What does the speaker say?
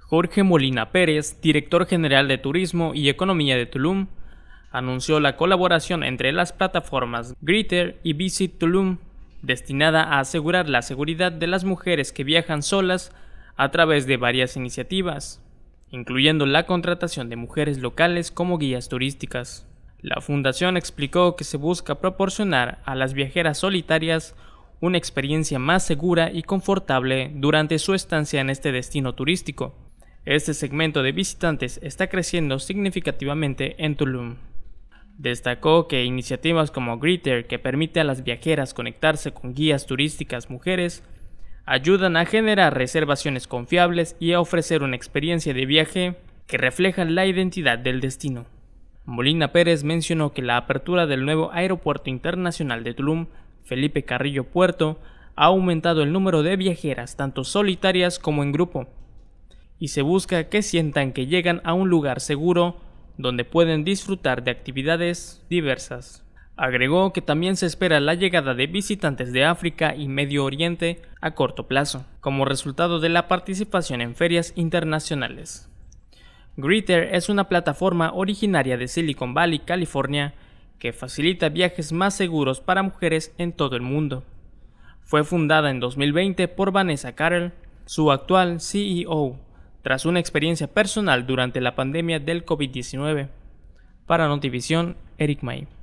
Jorge Molina Pérez, director general de Turismo y Economía de Tulum, anunció la colaboración entre las plataformas Greeter y Visit Tulum, destinada a asegurar la seguridad de las mujeres que viajan solas a través de varias iniciativas, incluyendo la contratación de mujeres locales como guías turísticas. La fundación explicó que se busca proporcionar a las viajeras solitarias una experiencia más segura y confortable durante su estancia en este destino turístico. Este segmento de visitantes está creciendo significativamente en Tulum. Destacó que iniciativas como Greeter, que permite a las viajeras conectarse con guías turísticas mujeres, ayudan a generar reservaciones confiables y a ofrecer una experiencia de viaje que refleja la identidad del destino. Molina Pérez mencionó que la apertura del nuevo Aeropuerto Internacional de Tulum Felipe Carrillo Puerto, ha aumentado el número de viajeras, tanto solitarias como en grupo, y se busca que sientan que llegan a un lugar seguro donde pueden disfrutar de actividades diversas. Agregó que también se espera la llegada de visitantes de África y Medio Oriente a corto plazo, como resultado de la participación en ferias internacionales. Greeter es una plataforma originaria de Silicon Valley, California, que facilita viajes más seguros para mujeres en todo el mundo. Fue fundada en 2020 por Vanessa Carroll, su actual CEO, tras una experiencia personal durante la pandemia del COVID-19. Para Notivision, Eric May.